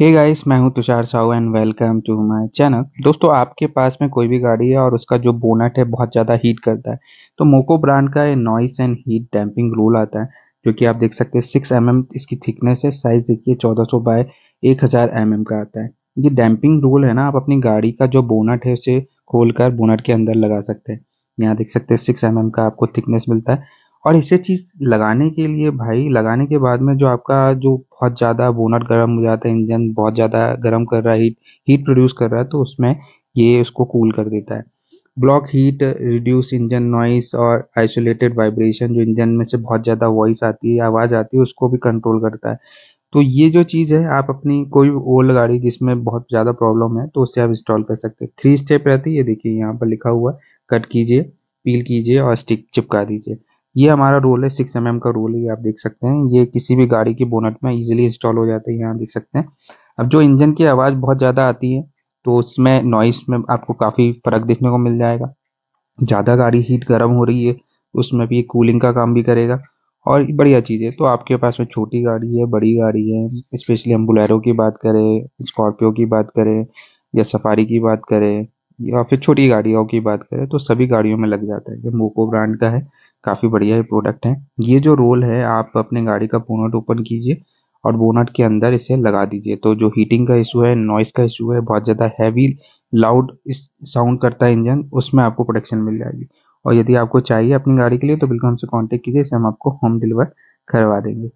हे guys मैं हूं Tushar Sahu and welcome to my channel दोस्तों आपके पास में कोई भी गाड़ी है और उसका जो बोनट है बहुत ज़्यादा हीट करता है तो मोको ब्रांड का ये noise and heat damping roll आता है जो कि आप देख सकते हैं सिक्स एम mm इसकी थिकनेस है साइज़ देखिए चौदह सौ बाय एक हज़ार एम mm का आता है ये डैम्पिंग रूल है ना आप अपनी गाड़ी का जो बोनट है उसे खोल कर बोनट के अंदर लगा सकते हैं यहाँ देख सकते हैं सिक्स एम mm का आपको थिकनेस मिलता है और ऐसे चीज लगाने के लिए भाई लगाने के बाद में जो आपका जो बहुत ज्यादा बोनट गर्म हो जाता है इंजन बहुत ज्यादा गर्म कर रहा है हीट हीट प्रोड्यूस कर रहा है तो उसमें ये उसको कूल कर देता है block heat reduce engine noise और आइसोलेटेड वाइब्रेशन जो इंजन में से बहुत ज़्यादा वॉइस आती है आवाज़ आती है उसको भी कंट्रोल करता है तो ये जो चीज़ है आप अपनी कोई ओल्ड गाड़ी जिसमें बहुत ज़्यादा प्रॉब्लम है तो उससे आप इंस्टॉल कर सकते हैं थ्री स्टेप रहती है ये देखिए यहाँ पर लिखा हुआ है कट कीजिए पील कीजिए और स्टिक चिपका दीजिए ये हमारा रोल है सिक्स एम का रोल है आप देख सकते हैं ये किसी भी गाड़ी की बोनट में इजीली इंस्टॉल हो जाता है यहाँ देख सकते हैं अब जो इंजन की आवाज़ बहुत ज़्यादा आती है तो उसमें नॉइस में आपको काफ़ी फ़र्क देखने को मिल जाएगा ज़्यादा गाड़ी हीट गर्म हो रही है उसमें भी कूलिंग का काम भी करेगा और बढ़िया चीज़ है तो आपके पास में छोटी गाड़ी है बड़ी गाड़ी है स्पेशली हम बुलेरो की बात करें स्कॉर्पियो की बात करें या सफारी की बात करें या फिर छोटी गाड़ियों की बात करें तो सभी गाड़ियों में लग जाता है ये मोको ब्रांड का है काफी बढ़िया ये प्रोडक्ट है। ये जो रोल है आप अपने गाड़ी का बोनट ओपन कीजिए और बोनट के अंदर इसे लगा दीजिए तो जो हीटिंग का इशू है नॉइस का इशू है बहुत ज्यादा हैवी लाउड साउंड करता है इंजन उसमें आपको प्रोटेक्शन मिल जाएगी और यदि आपको चाहिए अपनी गाड़ी के लिए तो बिल्कुल हमसे कॉन्टेक्ट कीजिए इसे हम आपको होम डिलीवर करवा देंगे